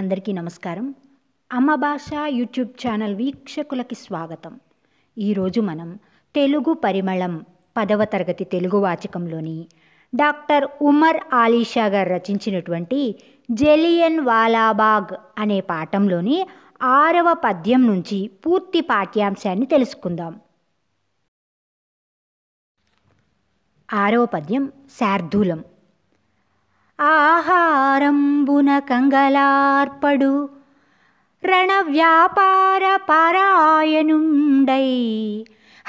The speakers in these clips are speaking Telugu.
అందరికీ నమస్కారం అమ్మ భాష యూట్యూబ్ ఛానల్ వీక్షకులకి స్వాగతం ఈరోజు మనం తెలుగు పరిమళం పదవ తరగతి తెలుగు వాచకంలోని డాక్టర్ ఉమర్ ఆలీషా గారు రచించినటువంటి జెలియన్ వాలాబాగ్ అనే పాఠంలోని ఆరవ పద్యం నుంచి పూర్తి పాఠ్యాంశాన్ని తెలుసుకుందాం ఆరవ పద్యం శార్దూలం ఆహారంబున కంగలార్పడు రణవ్యాపార పారాయణుండై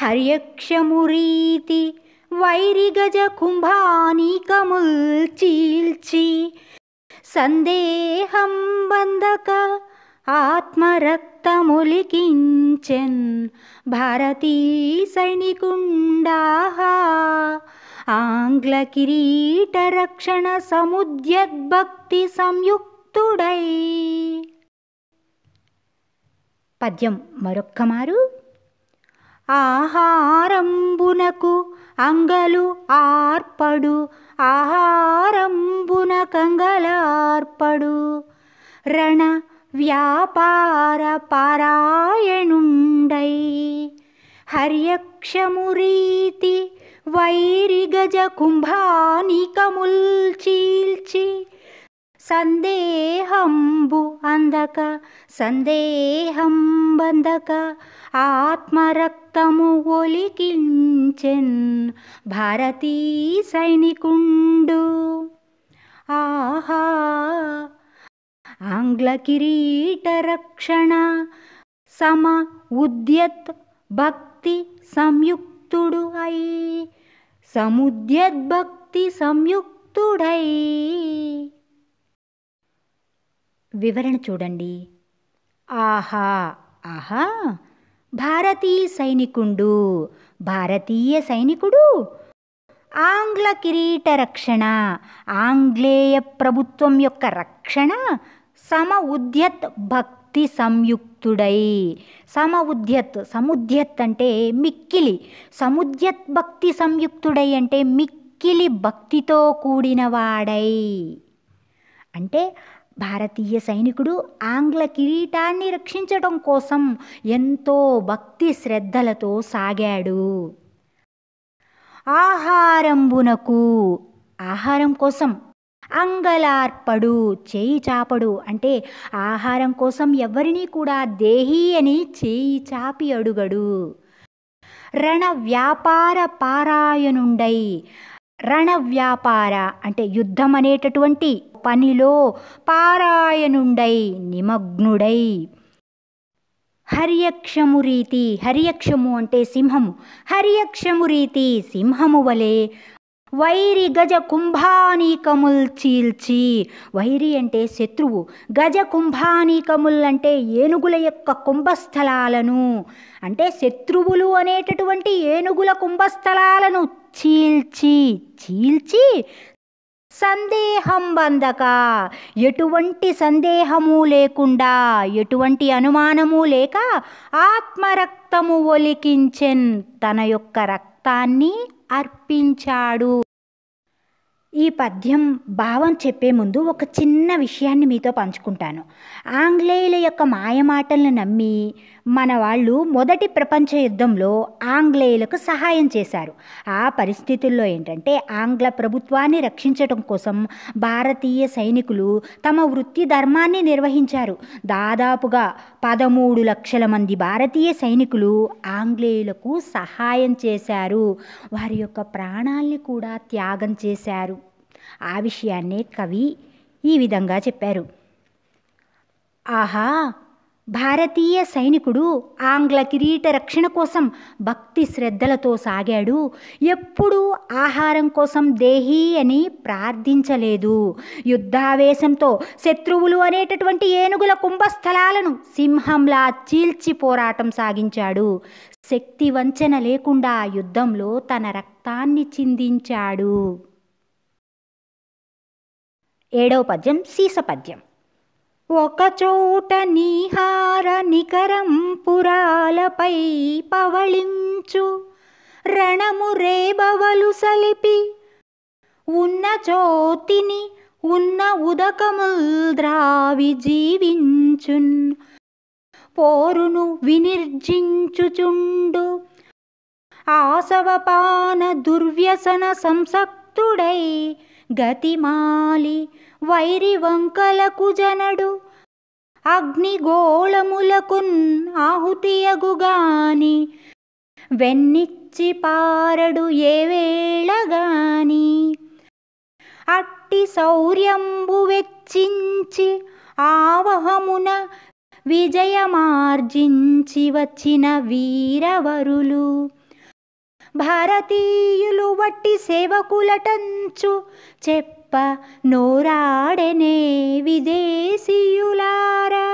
హర్యక్షమురీతి వైరిగజ కుంభానీకముల్ చీల్చి సందేహం బంధక ఆత్మరక్తములికించెన్ భారతీ సైనికుండాహా ఆంగ్ల కిరీట రక్షణ సముద్యద్భక్తి సంయుక్తుడై పద్యం మరొక్కమారు ఆహారంబునకు అంగలు ఆర్పడు ఆహారంబున కంగలార్పడు రణ వ్యాపార పారాయణుండై హర్యక్షమురీతి వైరిగజ కుంభానికముల్చీల్చి సందేహంబు అందక సందేహం బందక ఆత్మరక్తము ఒలికించెన్ భారతీ సైనికుండు ఆహా ఆంగ్ల కిరీట రక్షణ సమ ఉద్యత్ భక్తి సంయుక్త ముక్తుడు అయి సముద్యద్భక్తి సంయుక్తుడై వివరణ చూడండి ఆహా ఆహా భారతీయ సైనికుండు భారతీయ సైనికుడు ఆంగ్ల కిరీట రక్షణ ఆంగ్లేయ ప్రభుత్వం యొక్క రక్షణ సమ ఉద్యత్ భక్తి సంయుక్త భక్తుడై ఉద్యత్ సముద్యత్ అంటే మిక్కిలి సముద్యత్ భక్తి సంయుక్తుడై అంటే మిక్కిలి భక్తితో కూడినవాడై అంటే భారతీయ సైనికుడు ఆంగ్ల కిరీటాన్ని రక్షించడం కోసం ఎంతో భక్తి శ్రద్ధలతో సాగాడు ఆహారంబునకు ఆహారం కోసం అంగలార్పడు చేయి చాపడు అంటే ఆహారం కోసం ఎవరినీ కూడా దేహి అని చేయి చాపి అడుగడు రణ వ్యాపార పారాయణుండై రణ వ్యాపార అంటే యుద్ధం అనేటటువంటి పనిలో పారాయణుండై నిమగ్నుడై హరియక్షము రీతి హరియక్షము అంటే సింహము హరియక్షము రీతి సింహము వలె వైరి గజ కుంభానీకముల్ చీల్చి వైరి అంటే శత్రువు గజ కుంభానీకముల్ అంటే ఏనుగుల యొక్క కుంభస్థలాలను అంటే శత్రువులు అనేటటువంటి ఏనుగుల కుంభస్థలాలను చీల్చి చీల్చి సందేహం బందక ఎటువంటి సందేహము లేకుండా ఎటువంటి అనుమానము లేక ఆత్మరక్తము ఒలికించెన్ తన యొక్క రక్తాన్ని అర్పించాడు ఈ పద్యం భావం చెప్పే ముందు ఒక చిన్న విషయాన్ని మీతో పంచుకుంటాను ఆంగ్లేయుల యొక్క మాయమాటలను నమ్మి మన వాళ్ళు మొదటి ప్రపంచ యుద్ధంలో ఆంగ్లేయులకు సహాయం చేశారు ఆ పరిస్థితుల్లో ఏంటంటే ఆంగ్ల ప్రభుత్వాన్ని రక్షించడం కోసం భారతీయ సైనికులు తమ వృత్తి ధర్మాన్ని నిర్వహించారు దాదాపుగా పదమూడు లక్షల మంది భారతీయ సైనికులు ఆంగ్లేయులకు సహాయం చేశారు వారి యొక్క ప్రాణాల్ని కూడా త్యాగం చేశారు ఆ విషయాన్నే కవి ఈ విధంగా చెప్పారు ఆహా భారతీయ సైనికుడు ఆంగ్ల కిరీట రక్షణ కోసం భక్తి శ్రద్ధలతో సాగాడు ఎప్పుడూ ఆహారం కోసం దేహి అని ప్రార్థించలేదు యుద్ధావేశంతో శత్రువులు అనేటటువంటి ఏనుగుల కుంభస్థలాలను సింహంలా చీల్చి పోరాటం సాగించాడు శక్తి వంచన లేకుండా యుద్ధంలో తన రక్తాన్ని చిందించాడు ఏడవ పద్యం సీస పద్యం ఒకచోట నీహార నికరంపురాలపై పవళించు రణము రేబవలు సలిపి ఉన్న చోతిని ఉన్న ఉదకముల్ ద్రావి జీవించున్ పోరును వినిర్జించుచుండు ఆసవపాన దుర్వ్యసన సంసక్తుడై గతిమాలి వైరి వంకలకు జనడు అగ్నిగోళములకున్ ఆహుతియగుగాని వెన్నిచ్చి పారడు ఏ వేళగాని అట్టి శౌర్యంబు వెచ్చించి ఆవహమున విజయమార్జించి వచ్చిన వీరవరులు భారతీయులు వట్టి సేవకులటంచు చెప్ప నోరాడనే విదేశీయులారా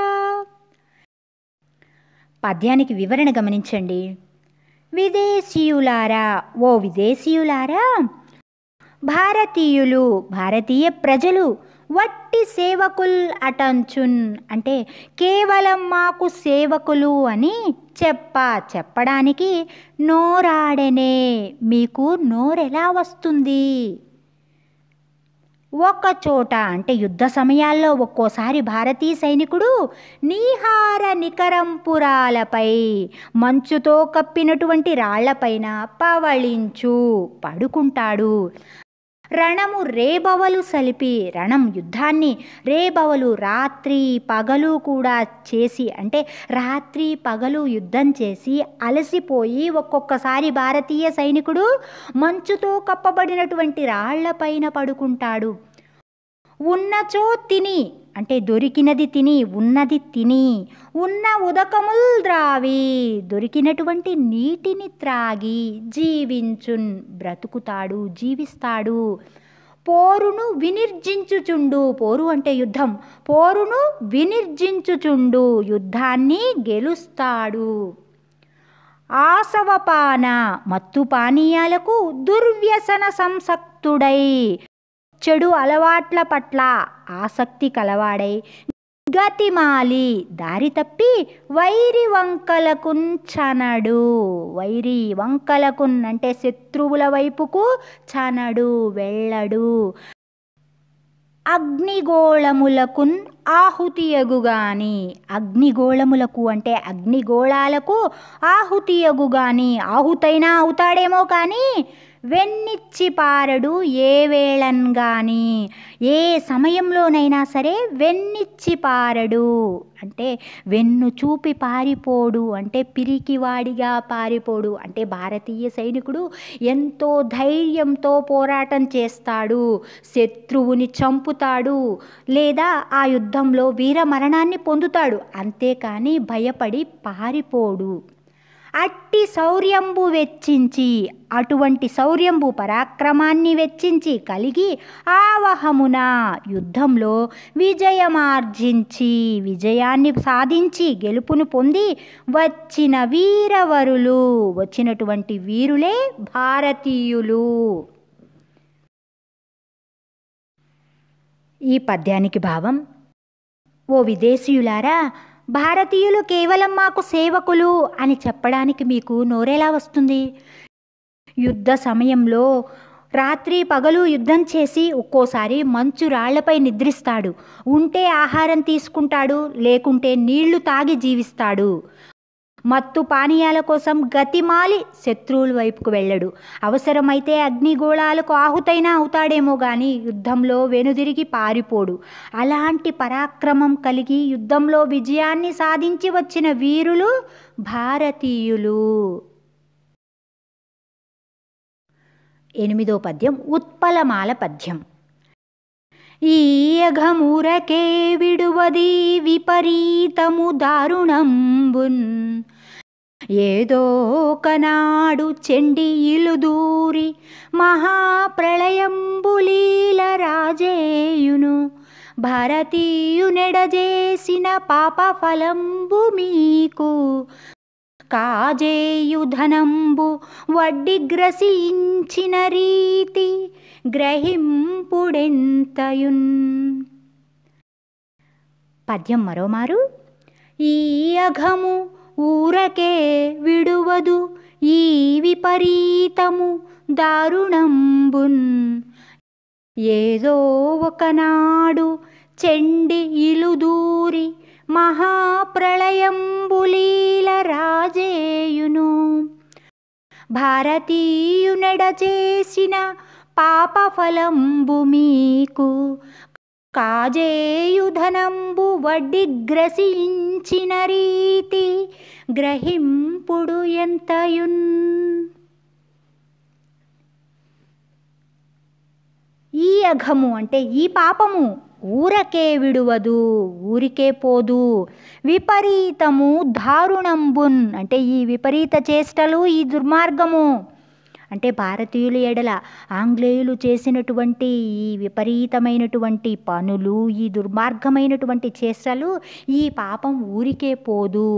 పద్యానికి వివరణ గమనించండి విదేశీయులారా ఓ విదేశీయులారా భారతీయులు భారతీయ ప్రజలు వట్టి సేవకుల్ అటంచున్ అంటే కేవలం మాకు సేవకులు అని చెప్ప చెప్పడానికి నోరాడనే మీకు నోరెలా వస్తుంది ఒక చోట అంటే యుద్ధ సమయాల్లో ఒక్కోసారి భారతీయ సైనికుడు నీహార నికరంపురాలపై మంచుతో కప్పినటువంటి రాళ్లపైన పవళించు పడుకుంటాడు రణము రేబవలు సలిపి రణం యుద్ధాన్ని రేబవలు రాత్రి పగలు కూడా చేసి అంటే రాత్రి పగలు యుద్ధం చేసి అలసిపోయి ఒక్కొక్కసారి భారతీయ సైనికుడు మంచుతో కప్పబడినటువంటి రాళ్లపైన పడుకుంటాడు ఉన్నచో తిని అంటే దొరికినది తిని ఉన్నది తిని ఉన్న ఉదకముల్ ద్రావి దొరికినటువంటి నీటిని త్రాగి జీవించున్ బ్రతుకుతాడు జీవిస్తాడు పోరును వినిర్జించుచుండు పోరు అంటే యుద్ధం పోరును వినిర్జించుచుండు యుద్ధాన్ని గెలుస్తాడు ఆసవపాన మత్తు పానీయాలకు దుర్వ్యసన సంసక్తుడై చెడు అలవాట్ల పట్ల ఆసక్తి కలవాడై గతిమాలి దారి తప్పి వైరి వంకలకుంచనడు వైరి వంకలకున్ అంటే శత్రువుల వైపుకు చనడు వెళ్ళడు అగ్నిగోళములకున్ ఆహుతియగుగాని అగ్నిగోళములకు అంటే అగ్నిగోళాలకు ఆహుతియగుగాని ఆహుతైనా అవుతాడేమో కానీ వెన్నిచ్చి పారడు ఏ వేళన్ గాని ఏ సమయంలోనైనా సరే వెన్నిచ్చి పారడు అంటే వెన్ను చూపి పారిపోడు అంటే పిరికివాడిగా పారిపోడు అంటే భారతీయ సైనికుడు ఎంతో ధైర్యంతో పోరాటం చేస్తాడు శత్రువుని చంపుతాడు లేదా ఆ యుద్ధంలో వీరమరణాన్ని పొందుతాడు అంతేకాని భయపడి పారిపోడు అట్టి శౌర్యంబు వెచ్చించి అటువంటి శౌర్యంబు పరాక్రమాన్ని వెచ్చించి కలిగి ఆవహమున యుద్ధంలో విజయమార్జించి విజయాన్ని సాధించి గెలుపును పొంది వచ్చిన వీరవరులు వచ్చినటువంటి వీరులే భారతీయులు ఈ పద్యానికి భావం ఓ విదేశీయులారా భారతీయులు కేవలం మాకు సేవకులు అని చెప్పడానికి మీకు నోరెలా వస్తుంది యుద్ధ సమయంలో రాత్రి పగలు యుద్ధం చేసి ఒక్కోసారి మంచు రాళ్లపై నిద్రిస్తాడు ఉంటే ఆహారం తీసుకుంటాడు లేకుంటే నీళ్లు తాగి జీవిస్తాడు మత్తు పానీయాల కోసం గతిమాలి శత్రువుల వైపుకు వెళ్ళడు అవసరమైతే అగ్నిగోళాలకు ఆహుతైనా అవుతాడేమో కానీ యుద్ధంలో వెనుదిరిగి పారిపోడు అలాంటి పరాక్రమం కలిగి యుద్ధంలో విజయాన్ని సాధించి వచ్చిన వీరులు భారతీయులు ఎనిమిదో పద్యం ఉత్పలమాల పద్యం ఈయఘమూరకే విడువది విపరీతము దారుణంబున్ ఏదో ఒకనాడు చెండి ఇలుదూరి మహాప్రళయంబులీల రాజేయును భారతీయునెడజేసిన పాప ఫలంబు మీకు కాజేయుధనంబు వడ్డి గ్రసించిన రీతి గ్రహింపుడెంతయున్ పద్యం మరోమారు ఈ అఘము ఊరకే విడువదు ఈ విపరీతము దారుణంబున్ ఏదో ఒకనాడు చెండి ఇలుదూరి రాజేయును భారతీయునడ చేసిన పాపఫలంబు మీకు కాజేయుధనంబు వడ్డి గ్రసించిన రీతి గ్రహింపుడు ఎంతయున్ ఈ అఘము అంటే ఈ పాపము ఊరకే విడువదు ఊరికే పోదు విపరీతము దారుణంబున్ అంటే ఈ విపరీత చేష్టలు ఈ దుర్మార్గము అంటే భారతీయులు ఎడల ఆంగ్లేయులు చేసినటువంటి ఈ విపరీతమైనటువంటి పనులు ఈ దుర్మార్గమైనటువంటి చేష్టలు ఈ పాపం ఊరికే పోదు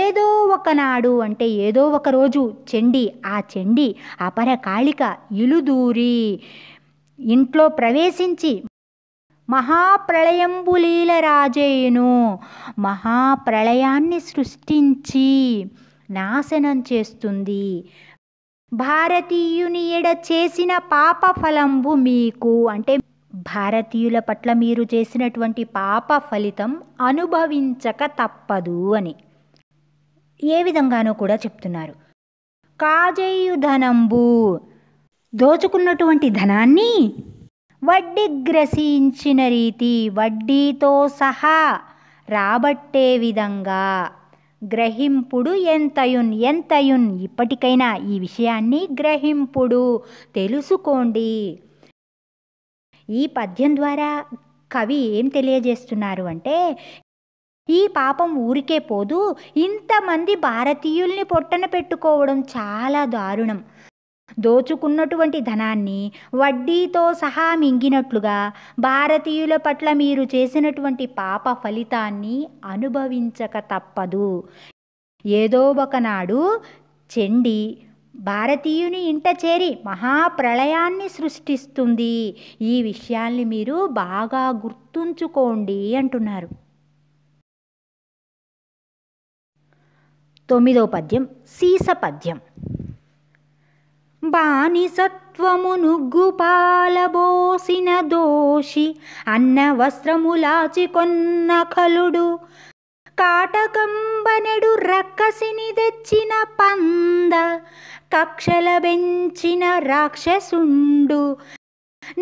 ఏదో ఒకనాడు అంటే ఏదో ఒక రోజు చెండి ఆ చెండి అపరకాళిక ఇలుదూరి ఇంట్లో ప్రవేశించి మహాప్రళయంబులీలరాజేయును మహాప్రళయాన్ని సృష్టించి నాశనం చేస్తుంది భారతీయుని ఎడ చేసిన పాప ఫలంబు మీకు అంటే భారతీయుల పట్ల మీరు చేసినటువంటి పాప ఫలితం అనుభవించక తప్పదు అని ఏ విధంగానో కూడా చెప్తున్నారు కాజేయు ధనంబు దోచుకున్నటువంటి ధనాన్ని వడ్డీ గ్రసించిన రీతి వడ్డీతో సహా రాబట్టే విధంగా గ్రహింపుడు ఎంతయున్ ఎంతయున్ ఇప్పటికైనా ఈ విషయాన్ని గ్రహింపుడు తెలుసుకోండి ఈ పద్యం ద్వారా కవి ఏం తెలియజేస్తున్నారు అంటే ఈ పాపం ఊరికే పోదు ఇంతమంది భారతీయుల్ని పొట్టన పెట్టుకోవడం చాలా దారుణం దోచుకున్నటువంటి ధనాన్ని వడ్డీతో సహా మింగినట్లుగా భారతీయుల పట్ల మీరు చేసినటువంటి పాప ఫలితాన్ని అనుభవించక తప్పదు ఏదో ఒకనాడు చెండి భారతీయుని ఇంట చేరి మహాప్రళయాన్ని సృష్టిస్తుంది ఈ విషయాల్ని మీరు బాగా గుర్తుంచుకోండి అంటున్నారు తొమ్మిదో పద్యం సీస పద్యం బానిసత్వమును గుపాలబోసిన దోషి అన్న వస్త్రములాచి కొన్న కలుడు కాటకంబనెడు రక్కసిని తెచ్చిన పంద కక్షల పెంచిన రాక్షసుండు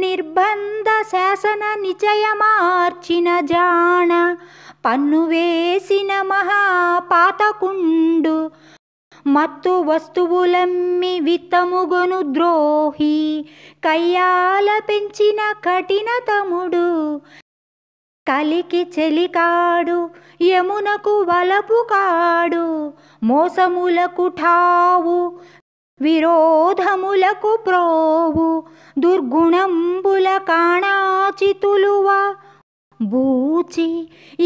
నిర్బంధ శాసన నిచయమార్చిన జాణ పన్ను వేసిన మహాపాతకుండు మత్తు వస్తువులమ్మి విత్తముగొను ద్రోహి కయ్యాల పెంచిన కఠిన తముడు కలికి చెలికాడు యమునకు వలపు కాడు మోసములకు ఠావు విరోధములకు ప్రోవు దుర్గుణంబుల కాణాచితులువా బూచి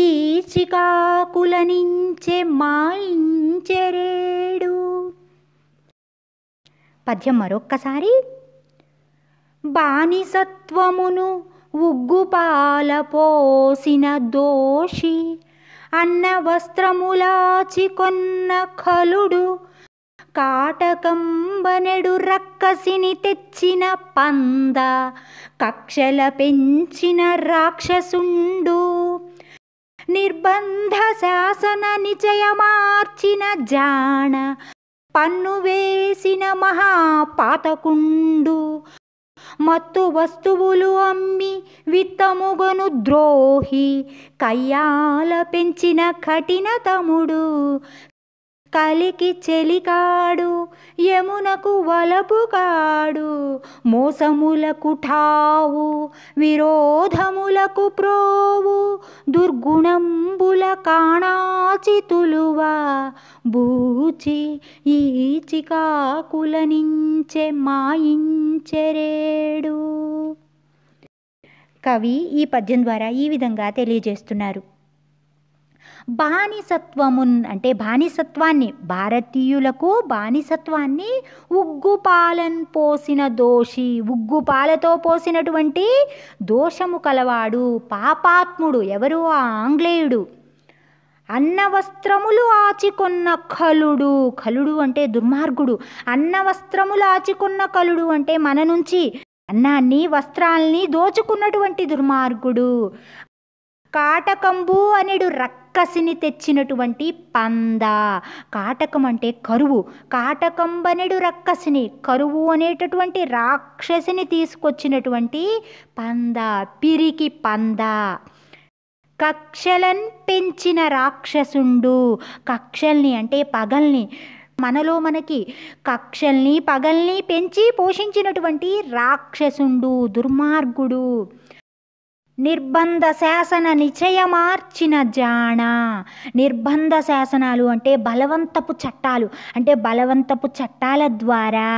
ఈ చికాకులనించె మాయించెరేడు పద్యం మరొక్కసారి బానిసత్వమును ఉగ్గుపాల పోసిన దోషి అన్న వస్త్రములాచి కొన్న ఖలుడు కాటకంబనెడు రక్కసిని తెచ్చిన పంద కక్షల పెంచిన రాక్షసుండు నిర్బంధ శాసన నిచయమార్చిన జాణ పన్ను వేసిన మహాపాతకుండు మత్తు వస్తువులు అమ్మి విత్తముగను ద్రోహి కయ్యాల పెంచిన కఠిన తముడు కలికి చెలికాడు యమునకు వలపు కాడు మోసములకు ఠావు విరోధములకు ప్రోవు దుర్గుణంబుల కాణాచి తులువ బూచి ఈ చికాకులనించె మాయించెరేడు కవి ఈ పద్యం ద్వారా ఈ విధంగా తెలియజేస్తున్నారు బానిసత్వమున్ అంటే బానిసత్వాన్ని భారతీయులకు బానిసత్వాన్ని ఉగ్గుపాలన్ పోసిన దోషి ఉగ్గుపాలతో పోసినటువంటి దోషము కలవాడు పాపాత్ముడు ఎవరు ఆ ఆంగ్లేయుడు వస్త్రములు ఆచికొన్న కలుడు కలుడు అంటే దుర్మార్గుడు అన్న వస్త్రములు ఆచికొన్న కలుడు అంటే మన నుంచి అన్నాన్ని వస్త్రాల్ని దోచుకున్నటువంటి దుర్మార్గుడు కాటకంబు అనేడు రక్కసిని తెచ్చినటువంటి పంద కాటకం అంటే కరువు అనేడు రక్కసిని కరువు అనేటటువంటి రాక్షసిని తీసుకొచ్చినటువంటి పంద పిరికి పంద కక్షలను పెంచిన రాక్షసుండు కక్షల్ని అంటే పగల్ని మనలో మనకి కక్షల్ని పగల్ని పెంచి పోషించినటువంటి రాక్షసుండు దుర్మార్గుడు నిర్బంధ శాసన నిశ్చయమార్చిన జాణ నిర్బంధ శాసనాలు అంటే బలవంతపు చట్టాలు అంటే బలవంతపు చట్టాల ద్వారా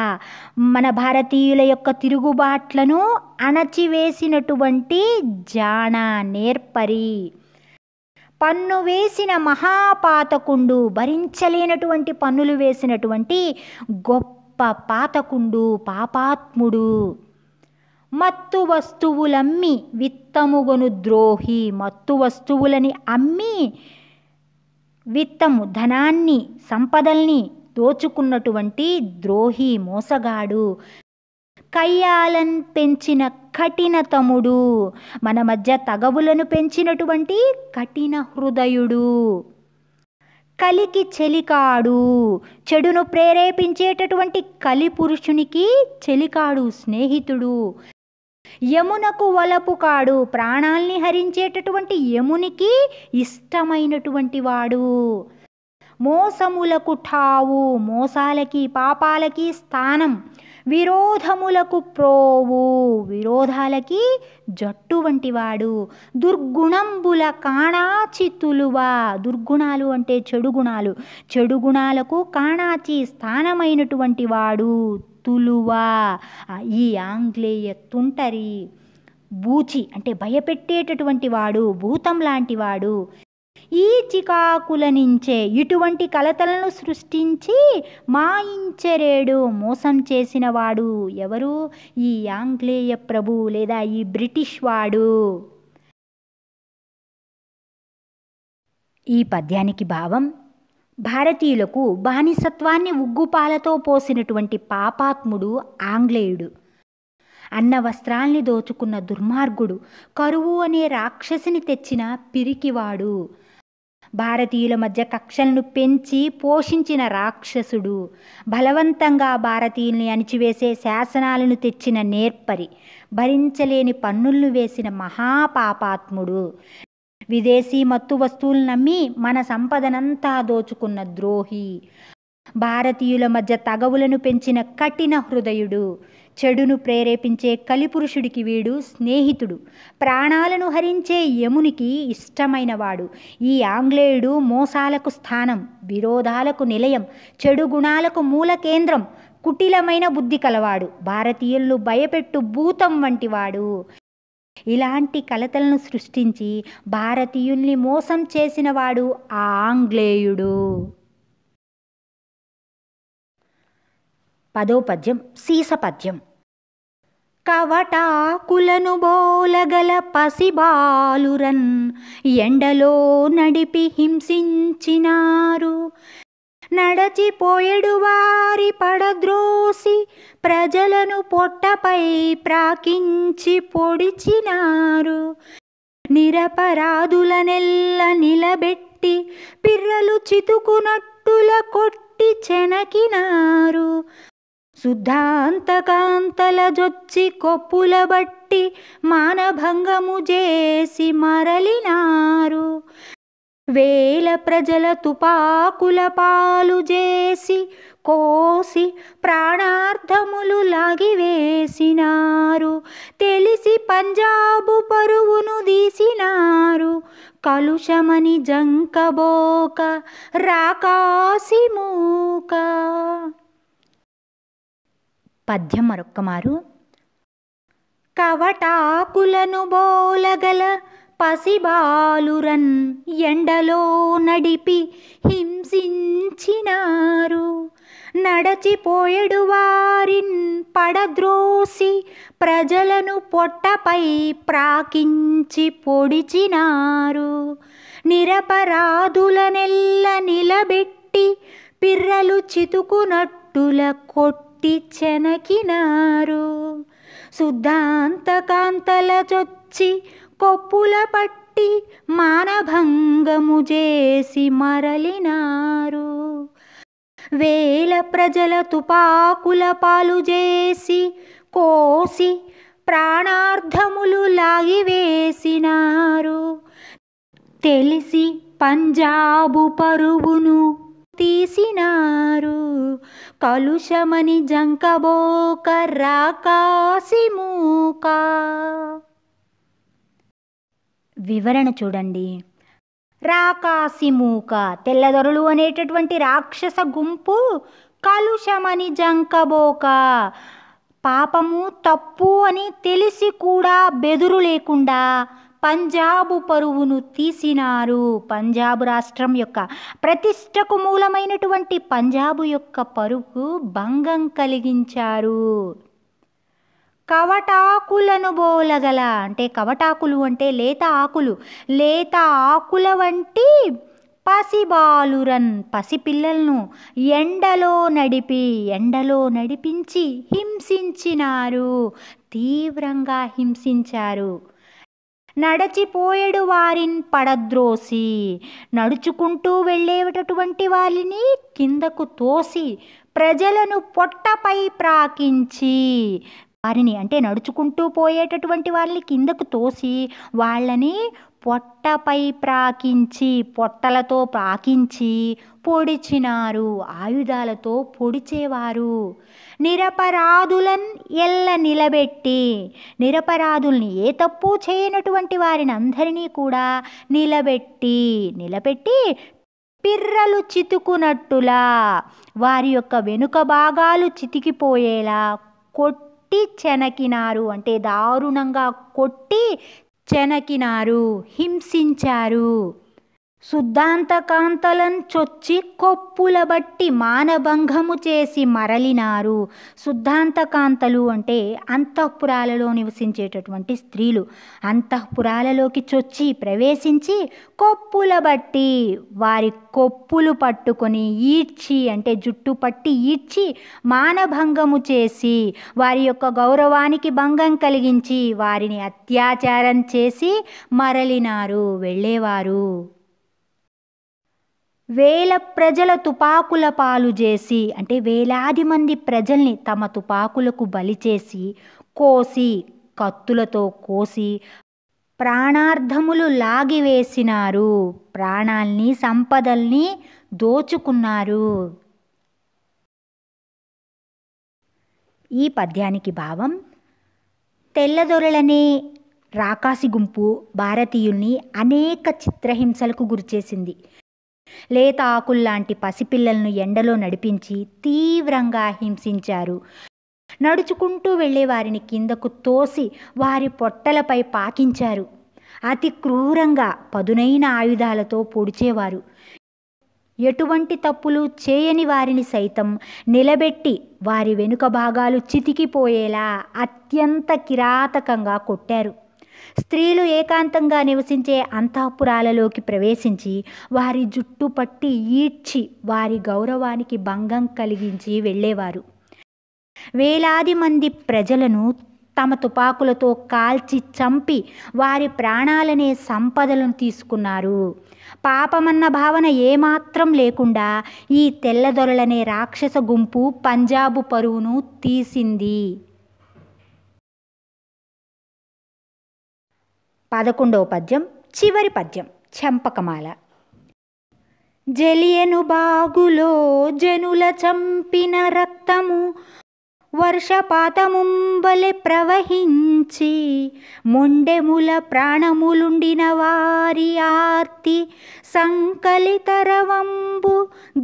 మన భారతీయుల యొక్క తిరుగుబాట్లను అణచివేసినటువంటి జాణ నేర్పరి పన్ను వేసిన మహాపాతకుండు భరించలేనటువంటి పన్నులు వేసినటువంటి గొప్ప పాతకుండు పాపాత్ముడు మత్తు వస్తువులమ్మి విత్తముగొను ద్రోహి మత్తు వస్తువులని అమ్మి విత్తము ధనాన్ని సంపదల్ని దోచుకున్నటువంటి ద్రోహి మోసగాడు కయ్యాలన్ పెంచిన కఠిన తముడు మన మధ్య తగవులను పెంచినటువంటి కఠిన హృదయుడు కలికి చెలికాడు చెడును ప్రేరేపించేటటువంటి కలి పురుషునికి చెలికాడు స్నేహితుడు యమునకు వలపు కాడు ప్రాణాల్ని హరించేటటువంటి యమునికి ఇష్టమైనటువంటి వాడు మోసములకు ఠావు మోసాలకి పాపాలకి స్థానం విరోధములకు ప్రోవు విరోధాలకి జట్టు వంటివాడు దుర్గుణంబుల కాణాచి తులువ దుర్గుణాలు అంటే చెడుగుణాలు చెడుగుణాలకు కాణాచి స్థానమైనటువంటి వాడు తులువా ఈ ఆంగ్లేయ తుంటరి బూచి అంటే భయపెట్టేటటువంటి వాడు భూతం లాంటివాడు ఈ చికాకుల నుంచే ఇటువంటి కలతలను సృష్టించి మాయించరేడు మోసం చేసినవాడు ఎవరు ఈ ఆంగ్లేయ ప్రభు లేదా ఈ బ్రిటిష్ వాడు ఈ పద్యానికి భావం భారతీయులకు బానిసత్వాన్ని ఉగ్గుపాలతో పోసినటువంటి పాపాత్ముడు ఆంగ్లేయుడు అన్న వస్త్రాల్ని దోచుకున్న దుర్మార్గుడు కరువు అనే రాక్షసిని తెచ్చిన పిరికివాడు భారతీయుల మధ్య కక్షలను పెంచి పోషించిన రాక్షసుడు బలవంతంగా భారతీయుల్ని అణిచివేసే శాసనాలను తెచ్చిన నేర్పరి భరించలేని పన్నులను వేసిన మహాపాపాత్ముడు విదేశీ మత్తు వస్తువులు నమ్మి మన సంపదనంతా దోచుకున్న ద్రోహి భారతీయుల మధ్య తగవులను పెంచిన కఠిన హృదయుడు చెడును ప్రేరేపించే కలిపురుషుడికి వీడు స్నేహితుడు ప్రాణాలను హరించే యమునికి ఇష్టమైనవాడు ఈ ఆంగ్లేయుడు మోసాలకు స్థానం విరోధాలకు నిలయం చెడు గుణాలకు మూల కేంద్రం కుటిలమైన బుద్ధి కలవాడు భారతీయులను భయపెట్టు భూతం వంటివాడు ఇలాంటి కలతలను సృష్టించి భారతీయుల్ని మోసం చేసినవాడు ఆ ఆంగ్లేయుడు పదో పద్యం సీస పద్యం కవటాకులను బోలగల పసిబాలురన్ ఎండలో నడిపి హింసించినారు నడచిపోయెడు వారి పడద్రోసి ప్రజలను పొట్టపై ప్రాకించి పొడిచినారు నిరపరాధులనెల్ల నిలబెట్టి పిర్రలు చితుకునట్టుల కొట్టి చెనకినారు శుద్ధాంతకాంతల జొచ్చి కొప్పుల బట్టి మానభంగము చేసి మరలినారు వేల ప్రజల తుపాకుల పాలు చేసి కోసి ప్రాణార్థములు లాగివేసినారు తెలిసి పంజాబు పరువును దీసినారు కలుషమని జంకబోక రాకాసి మూక పద్యం మరొక్క మారు కవటాకులను బోలగల పసిబాలురన్ ఎండలో నడిపి హింసించినారు నడచిపోయడు వారిన్ పడద్రోసి ప్రజలను పొట్టపై ప్రాకించి పొడిచినారు నిరపరాధులనెల్ల నిలబెట్టి పిర్రలు చితుకునట్టుల కొట్టి చెనకినారు శుద్ధాంతకాంతల చొచ్చి కొప్పుల పట్టి మానభంగము చేసి మరలినారు వేల ప్రజల తుపాకుల పాలు చేసి కోసి ప్రాణార్థములు లాగివేసినారు తెలిసి పంజాబు పరువును తీసినారు కలుషమని జంకబోక రాకాసి మూకా వివరణ చూడండి రాకాసిమూక తెల్లదొరలు అనేటటువంటి రాక్షస గుంపు కలుషమని జంకబోక పాపము తప్పు అని తెలిసి కూడా బెదురు లేకుండా పంజాబు పరువును తీసినారు పంజాబ్ రాష్ట్రం యొక్క ప్రతిష్టకు మూలమైనటువంటి పంజాబు యొక్క పరువు భంగం కలిగించారు కవటాకులను బోలగల అంటే కవటాకులు అంటే లేత ఆకులు లేత ఆకుల వంటి పసిబాలురన్ పసిపిల్లలను ఎండలో నడిపి ఎండలో నడిపించి హింసించినారు తీవ్రంగా హింసించారు నడచిపోయేడు వారిని పడద్రోసి నడుచుకుంటూ వెళ్ళేటటువంటి వారిని కిందకు తోసి ప్రజలను పొట్టపై ప్రాకించి వారిని అంటే నడుచుకుంటూ పోయేటటువంటి వాళ్ళని కిందకు తోసి వాళ్ళని పొట్టపై ప్రాకించి పొట్టలతో ప్రాకించి పొడిచినారు ఆయుధాలతో పొడిచేవారు నిరపరాధులన్ ఎల్ల నిలబెట్టి నిరపరాధుల్ని ఏ తప్పు చేయనటువంటి వారిని అందరినీ కూడా నిలబెట్టి నిలబెట్టి పిర్రలు చితుకునట్టులా వారి యొక్క వెనుక భాగాలు చితికిపోయేలా కొట్టి కొట్టి చెనకినారు అంటే దారుణంగా కొట్టి చెనకినారు హింసించారు శుద్ధాంతకాంతలంచొచ్చి బట్టి మానభంగము చేసి మరలినారు శుద్ధాంతకాంతలు అంటే అంతఃపురాలలో నివసించేటటువంటి స్త్రీలు అంతఃపురాలలోకి చొచ్చి ప్రవేశించి బట్టి వారి కొప్పులు పట్టుకొని ఈడ్చి అంటే జుట్టు పట్టి ఈడ్చి మానభంగము చేసి వారి యొక్క గౌరవానికి భంగం కలిగించి వారిని అత్యాచారం చేసి మరలినారు వెళ్ళేవారు వేల ప్రజల తుపాకుల పాలు చేసి అంటే వేలాది మంది ప్రజల్ని తమ తుపాకులకు బలి చేసి కోసి కత్తులతో కోసి ప్రాణార్థములు లాగివేసినారు ప్రాణాల్ని సంపదల్ని దోచుకున్నారు ఈ పద్యానికి భావం తెల్లదొరలనే రాకాసి గుంపు భారతీయుల్ని అనేక చిత్రహింసలకు గురిచేసింది లేత ఆకుల్లాంటి పసిపిల్లలను ఎండలో నడిపించి తీవ్రంగా హింసించారు నడుచుకుంటూ వెళ్లే వారిని కిందకు తోసి వారి పొట్టలపై పాకించారు అతి క్రూరంగా పదునైన ఆయుధాలతో పొడిచేవారు ఎటువంటి తప్పులు చేయని వారిని సైతం నిలబెట్టి వారి వెనుక భాగాలు చితికిపోయేలా అత్యంత కిరాతకంగా కొట్టారు స్త్రీలు ఏకాంతంగా నివసించే అంతఃపురాలలోకి ప్రవేశించి వారి జుట్టు పట్టి ఈడ్చి వారి గౌరవానికి భంగం కలిగించి వెళ్ళేవారు వేలాది మంది ప్రజలను తమ తుపాకులతో కాల్చి చంపి వారి ప్రాణాలనే సంపదలను తీసుకున్నారు పాపమన్న భావన ఏమాత్రం లేకుండా ఈ తెల్లదొరలనే రాక్షస గుంపు పంజాబు పరువును తీసింది పదకొండవ పద్యం చివరి పద్యం చెంపకమాల జలియను బాగులో జనుల చంపిన రక్తము వర్షపాతముంబలె ప్రవహించి మొండెముల ప్రాణములుండిన వారి ఆర్తి సంకలితరవంబు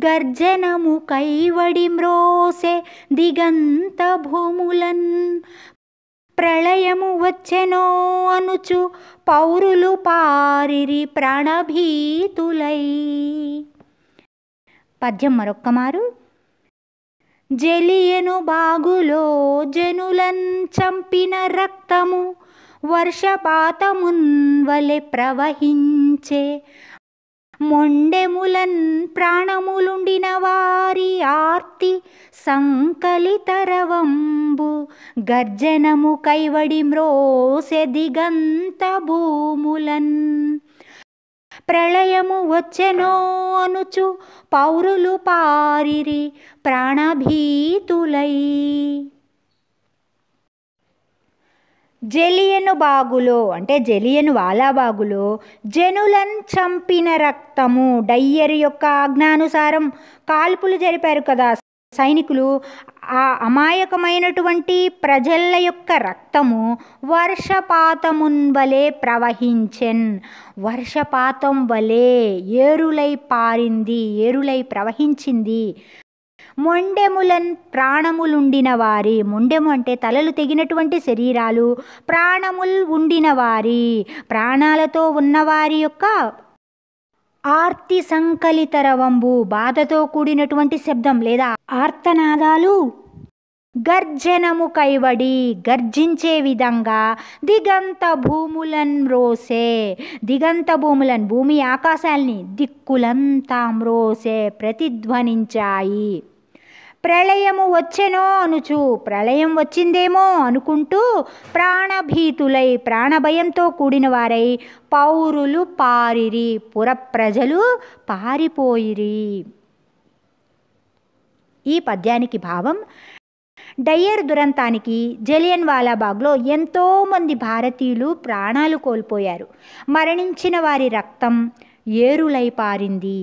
గర్జనము కైవడి మ్రోసె దిగంత భూములన్ ప్రళయము వచ్చెనో అనుచు పౌరులు పారిరి ప్రాణభీతులై పద్యం మరొక్కమారు జలియను బాగులో జనులన్ చంపిన రక్తము వర్షపాతమున్ వలె ప్రవహించే మొండెములన్ ప్రాణములుండిన వారి ఆర్తి సంకలితరవంబు గర్జనము కైవడి మ్రోసె దిగంత భూములన్ ప్రళయము వచ్చెనో అనుచు పౌరులు పారిరి ప్రాణభీతులై జలియను బాగులో అంటే జలియను వాలాబాగులో జనులన్ చంపిన రక్తము డయ్యరు యొక్క ఆజ్ఞానుసారం కాల్పులు జరిపారు కదా సైనికులు ఆ అమాయకమైనటువంటి ప్రజల యొక్క రక్తము వర్షపాతమున్ వలె ప్రవహించెన్ వర్షపాతం వలె ఏరులై పారింది ఏరులై ప్రవహించింది మొండెములన్ ప్రాణములుండిన వారి మొండెము అంటే తలలు తెగినటువంటి శరీరాలు ప్రాణముల్ ఉండిన వారి ప్రాణాలతో ఉన్నవారి యొక్క ఆర్తి సంకలితరవంబు బాధతో కూడినటువంటి శబ్దం లేదా ఆర్తనాదాలు గర్జనము కైవడి గర్జించే విధంగా దిగంత భూములన్ మ్రోసే దిగంత భూములన్ భూమి ఆకాశాల్ని దిక్కులంతా మ్రోసే ప్రతిధ్వనించాయి ప్రళయము వచ్చెనో అనుచు ప్రళయం వచ్చిందేమో అనుకుంటూ ప్రాణభీతులై ప్రాణభయంతో కూడిన వారై పౌరులు పారిరి పురప్రజలు పారిపోయిరి ఈ పద్యానికి భావం డయ్యర్ దురంతానికి జలియన్ వాలాబాగ్లో ఎంతోమంది భారతీయులు ప్రాణాలు కోల్పోయారు మరణించిన వారి రక్తం ఏరులై పారింది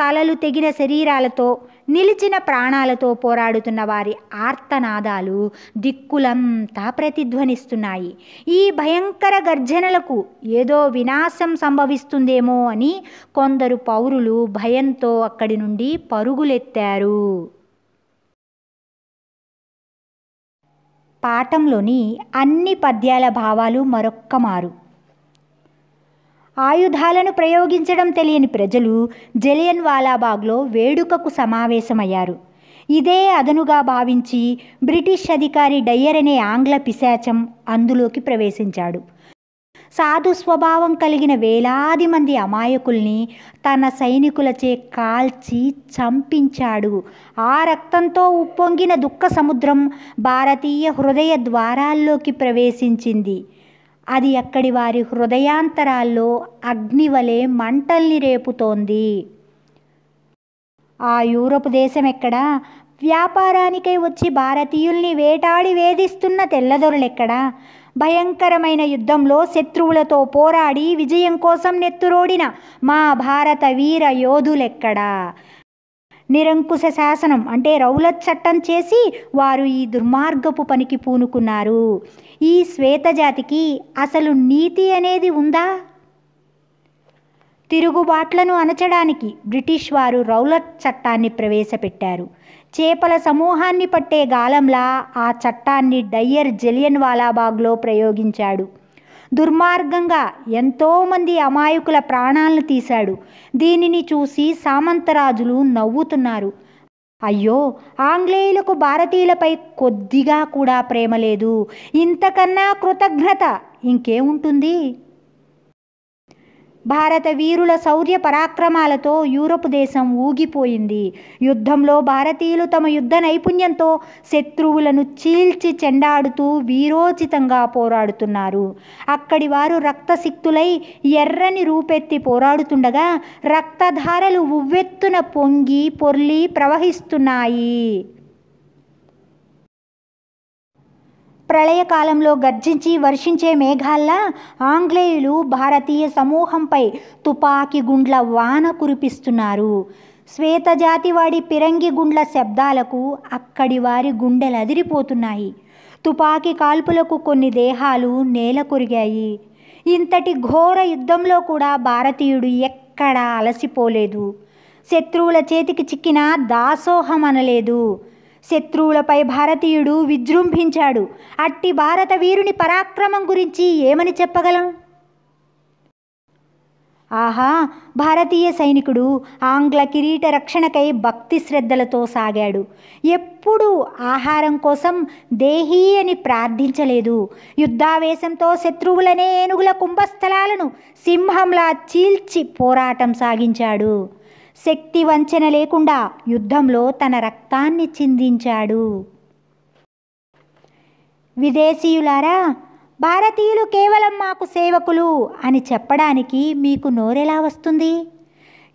తలలు తెగిన శరీరాలతో నిలిచిన ప్రాణాలతో పోరాడుతున్న వారి ఆర్తనాదాలు దిక్కులంతా ప్రతిధ్వనిస్తున్నాయి ఈ భయంకర గర్జనలకు ఏదో వినాశం సంభవిస్తుందేమో అని కొందరు పౌరులు భయంతో అక్కడి నుండి పరుగులెత్తారు పాఠంలోని అన్ని పద్యాల భావాలు మరొక్క మారు ఆయుధాలను ప్రయోగించడం తెలియని ప్రజలు జలియన్ వాలాబాగ్లో వేడుకకు సమావేశమయ్యారు ఇదే అదనుగా భావించి బ్రిటిష్ అధికారి డయ్యర్ అనే ఆంగ్ల పిశాచం అందులోకి ప్రవేశించాడు సాధు స్వభావం కలిగిన వేలాది మంది అమాయకుల్ని తన సైనికులచే కాల్చి చంపించాడు ఆ రక్తంతో ఉప్పొంగిన దుఃఖ సముద్రం భారతీయ హృదయ ద్వారాల్లోకి ప్రవేశించింది అది అక్కడి వారి హృదయాంతరాల్లో అగ్నివలే మంటల్ని రేపుతోంది ఆ యూరప్ దేశం ఎక్కడ వ్యాపారానికై వచ్చి భారతీయుల్ని వేటాడి వేధిస్తున్న తెల్లదొరలెక్కడ భయంకరమైన యుద్ధంలో శత్రువులతో పోరాడి విజయం కోసం నెత్తురోడిన మా భారత వీర యోధులెక్కడా నిరంకుశ శాసనం అంటే రౌలత్ చట్టం చేసి వారు ఈ దుర్మార్గపు పనికి పూనుకున్నారు ఈ శ్వేతజాతికి అసలు నీతి అనేది ఉందా తిరుగుబాట్లను అణచడానికి బ్రిటిష్ వారు రౌలట్ చట్టాన్ని ప్రవేశపెట్టారు చేపల సమూహాన్ని పట్టే గాలంలా ఆ చట్టాన్ని డయ్యర్ జలియన్ వాలాబాగ్లో ప్రయోగించాడు దుర్మార్గంగా ఎంతోమంది అమాయకుల ప్రాణాలను తీశాడు దీనిని చూసి సామంతరాజులు నవ్వుతున్నారు అయ్యో ఆంగ్లేయులకు భారతీయులపై కొద్దిగా కూడా ప్రేమ లేదు ఇంతకన్నా కృతజ్ఞత ఉంటుంది భారత వీరుల శౌర్య పరాక్రమాలతో యూరప్ దేశం ఊగిపోయింది యుద్ధంలో భారతీయులు తమ యుద్ధ నైపుణ్యంతో శత్రువులను చీల్చి చెండాడుతూ వీరోచితంగా పోరాడుతున్నారు అక్కడి వారు రక్తసిక్తులై ఎర్రని రూపెత్తి పోరాడుతుండగా రక్తధారలు ఉవ్వెత్తున పొంగి పొర్లి ప్రవహిస్తున్నాయి ప్రళయకాలంలో గర్జించి వర్షించే మేఘాల్లా ఆంగ్లేయులు భారతీయ సమూహంపై తుపాకీ గుండ్ల వాన కురిపిస్తున్నారు శ్వేతజాతివాడి పిరంగి గుండ్ల శబ్దాలకు అక్కడి వారి గుండెలు అదిరిపోతున్నాయి తుపాకీ కాల్పులకు కొన్ని దేహాలు నేల కొరిగాయి ఇంతటి ఘోర యుద్ధంలో కూడా భారతీయుడు ఎక్కడా అలసిపోలేదు శత్రువుల చేతికి చిక్కిన దాసోహం అనలేదు శత్రువులపై భారతీయుడు విజృంభించాడు అట్టి భారత వీరుని పరాక్రమం గురించి ఏమని చెప్పగలం ఆహా భారతీయ సైనికుడు ఆంగ్ల కిరీట రక్షణకై భక్తి శ్రద్ధలతో సాగాడు ఎప్పుడూ ఆహారం కోసం దేహీ అని ప్రార్థించలేదు యుద్ధావేశంతో శత్రువులనే ఏనుగుల కుంభస్థలాలను సింహంలా చీల్చి పోరాటం సాగించాడు శక్తి వంచన లేకుండా యుద్ధంలో తన రక్తాన్ని చిందించాడు విదేశీయులారా భారతీయులు కేవలం మాకు సేవకులు అని చెప్పడానికి మీకు నోరెలా వస్తుంది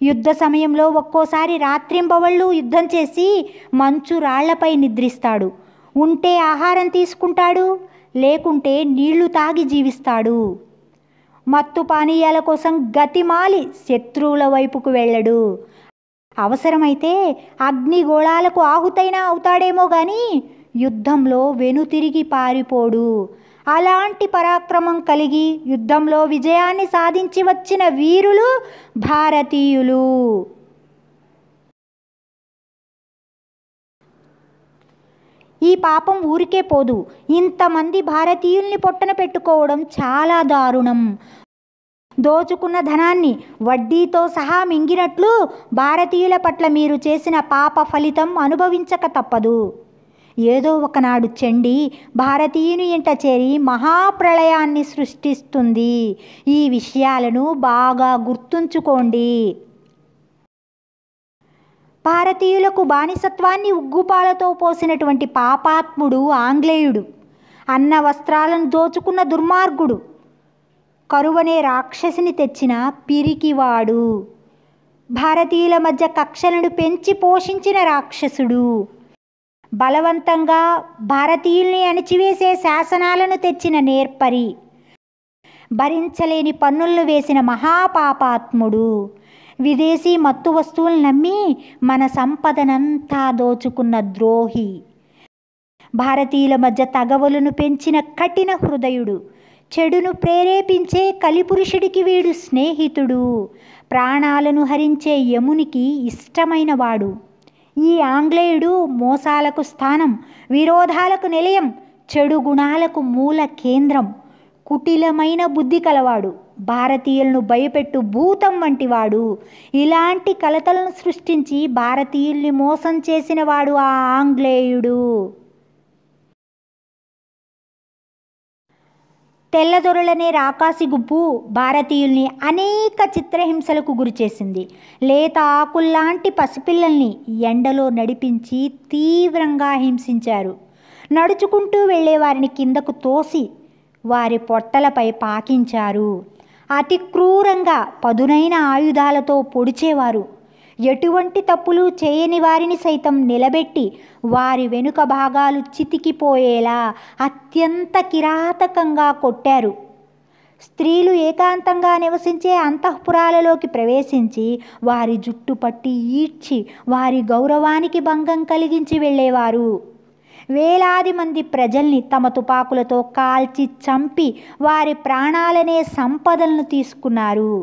యుద్ధ సమయంలో ఒక్కోసారి రాత్రింబవళ్ళు యుద్ధం చేసి మంచు రాళ్లపై నిద్రిస్తాడు ఉంటే ఆహారం తీసుకుంటాడు లేకుంటే నీళ్లు తాగి జీవిస్తాడు మత్తు పానీయాల కోసం గతిమాలి శత్రువుల వైపుకు వెళ్ళడు అవసరమైతే అగ్నిగోళాలకు ఆహుతైనా అవుతాడేమో గాని యుద్ధంలో వెనుతిరిగి పారిపోడు అలాంటి పరాక్రమం కలిగి యుద్ధంలో విజయాన్ని సాధించి వచ్చిన వీరులు భారతీయులు ఈ పాపం ఊరికే పోదు ఇంతమంది భారతీయుల్ని పొట్టన పెట్టుకోవడం చాలా దారుణం దోచుకున్న ధనాన్ని వడ్డీతో సహా మింగినట్లు భారతీయుల పట్ల మీరు చేసిన పాప ఫలితం అనుభవించక తప్పదు ఏదో ఒకనాడు చెండి భారతీయుని ఇంట చేరి మహాప్రళయాన్ని సృష్టిస్తుంది ఈ విషయాలను బాగా గుర్తుంచుకోండి భారతీయులకు బానిసత్వాన్ని ఉగ్గుపాలతో పోసినటువంటి పాపాత్ముడు ఆంగ్లేయుడు అన్న వస్త్రాలను దోచుకున్న దుర్మార్గుడు కరువనే రాక్షసిని తెచ్చిన పిరికివాడు భారతీయుల మధ్య కక్షలను పెంచి పోషించిన రాక్షసుడు బలవంతంగా భారతీయుల్ని అణిచివేసే శాసనాలను తెచ్చిన నేర్పరి భరించలేని పన్నులను వేసిన మహాపాపాత్ముడు విదేశీ మత్తు వస్తువులు నమ్మి మన సంపదనంతా దోచుకున్న ద్రోహి భారతీయుల మధ్య తగవలను పెంచిన కఠిన హృదయుడు చెడును ప్రేరేపించే కలిపురుషుడికి వీడు స్నేహితుడు ప్రాణాలను హరించే యమునికి ఇష్టమైనవాడు ఈ ఆంగ్లేయుడు మోసాలకు స్థానం విరోధాలకు నిలయం చెడు గుణాలకు మూల కేంద్రం కుటిలమైన బుద్ధి కలవాడు భారతీయులను భయపెట్టు భూతం వంటివాడు ఇలాంటి కలతలను సృష్టించి భారతీయుల్ని మోసం చేసినవాడు ఆ ఆంగ్లేయుడు తెల్లదొరలనే రాకాసి గుంపు భారతీయుల్ని అనేక చిత్రహింసలకు గురిచేసింది లేత ఆకుల్లాంటి పసిపిల్లల్ని ఎండలో నడిపించి తీవ్రంగా హింసించారు నడుచుకుంటూ వెళ్లే వారిని కిందకు తోసి వారి పొట్టలపై పాకించారు అతి క్రూరంగా పదునైన ఆయుధాలతో పొడిచేవారు ఎటువంటి తప్పులు చేయని వారిని సైతం నిలబెట్టి వారి వెనుక భాగాలు చితికిపోయేలా అత్యంత కిరాతకంగా కొట్టారు స్త్రీలు ఏకాంతంగా నివసించే అంతఃపురాలలోకి ప్రవేశించి వారి జుట్టు పట్టి ఈడ్చి వారి గౌరవానికి భంగం కలిగించి వెళ్ళేవారు వేలాది మంది ప్రజల్ని తమ తుపాకులతో కాల్చి చంపి వారి ప్రాణాలనే సంపదలను తీసుకున్నారు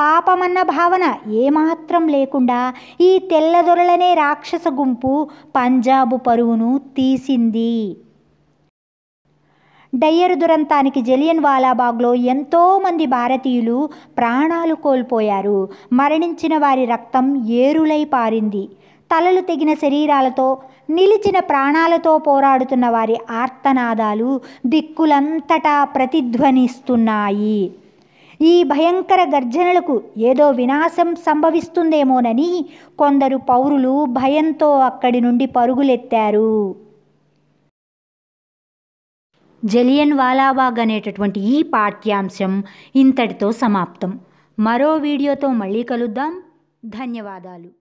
పాపమన్న భావన ఏమాత్రం లేకుండా ఈ తెల్లదొరలనే రాక్షస గుంపు పంజాబు పరువును తీసింది డయ్యరు దురంతానికి జలియన్ వాలాబాగ్లో ఎంతోమంది భారతీయులు ప్రాణాలు కోల్పోయారు మరణించిన వారి రక్తం ఏరులై పారింది తలలు తెగిన శరీరాలతో నిలిచిన ప్రాణాలతో పోరాడుతున్న వారి ఆర్తనాదాలు దిక్కులంతటా ప్రతిధ్వనిస్తున్నాయి ఈ భయంకర గర్జనలకు ఏదో వినాశం సంభవిస్తుందేమోనని కొందరు పౌరులు భయంతో అక్కడి నుండి పరుగులెత్తారు జలియన్ వాలాబాగ్ అనేటటువంటి ఈ పాఠ్యాంశం ఇంతటితో సమాప్తం మరో వీడియోతో మళ్ళీ కలుద్దాం ధన్యవాదాలు